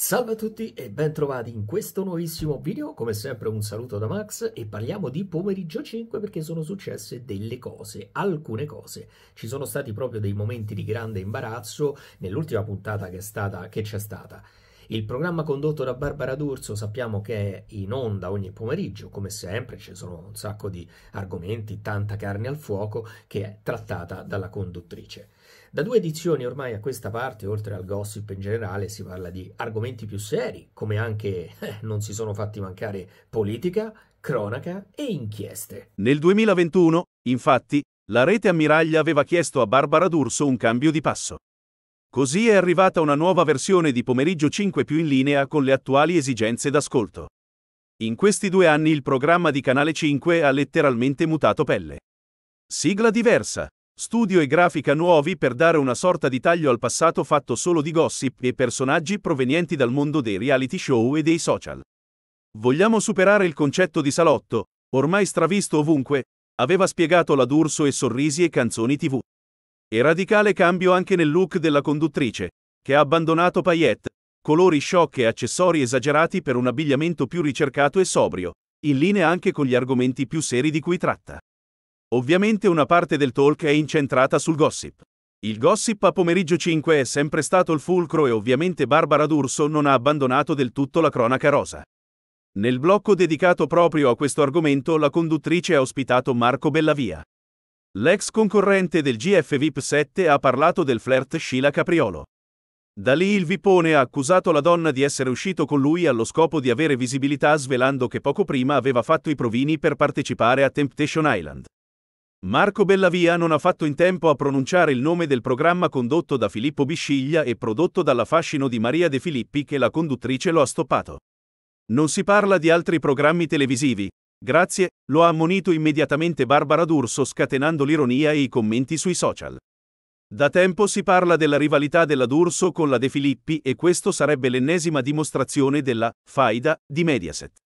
Salve a tutti e bentrovati in questo nuovissimo video, come sempre un saluto da Max e parliamo di pomeriggio 5 perché sono successe delle cose, alcune cose. Ci sono stati proprio dei momenti di grande imbarazzo nell'ultima puntata che c'è stata. Il programma condotto da Barbara D'Urso sappiamo che è in onda ogni pomeriggio, come sempre ci sono un sacco di argomenti, tanta carne al fuoco che è trattata dalla conduttrice. Da due edizioni ormai a questa parte, oltre al gossip in generale, si parla di argomenti più seri, come anche eh, non si sono fatti mancare politica, cronaca e inchieste. Nel 2021, infatti, la rete ammiraglia aveva chiesto a Barbara D'Urso un cambio di passo. Così è arrivata una nuova versione di Pomeriggio 5 più in linea con le attuali esigenze d'ascolto. In questi due anni il programma di Canale 5 ha letteralmente mutato pelle. Sigla diversa, studio e grafica nuovi per dare una sorta di taglio al passato fatto solo di gossip e personaggi provenienti dal mondo dei reality show e dei social. Vogliamo superare il concetto di salotto, ormai stravisto ovunque, aveva spiegato la D'Urso e sorrisi e canzoni tv. E radicale cambio anche nel look della conduttrice, che ha abbandonato paillette, colori shock e accessori esagerati per un abbigliamento più ricercato e sobrio, in linea anche con gli argomenti più seri di cui tratta. Ovviamente una parte del talk è incentrata sul gossip. Il gossip a pomeriggio 5 è sempre stato il fulcro e ovviamente Barbara D'Urso non ha abbandonato del tutto la cronaca rosa. Nel blocco dedicato proprio a questo argomento la conduttrice ha ospitato Marco Bellavia. L'ex concorrente del GF VIP 7 ha parlato del flirt Sheila Capriolo. Da lì il Vipone ha accusato la donna di essere uscito con lui allo scopo di avere visibilità svelando che poco prima aveva fatto i provini per partecipare a Temptation Island. Marco Bellavia non ha fatto in tempo a pronunciare il nome del programma condotto da Filippo Bisciglia e prodotto dall'affascino di Maria De Filippi che la conduttrice lo ha stoppato. Non si parla di altri programmi televisivi, Grazie, lo ha ammonito immediatamente Barbara D'Urso scatenando l'ironia e i commenti sui social. Da tempo si parla della rivalità della D'Urso con la De Filippi e questo sarebbe l'ennesima dimostrazione della faida di Mediaset.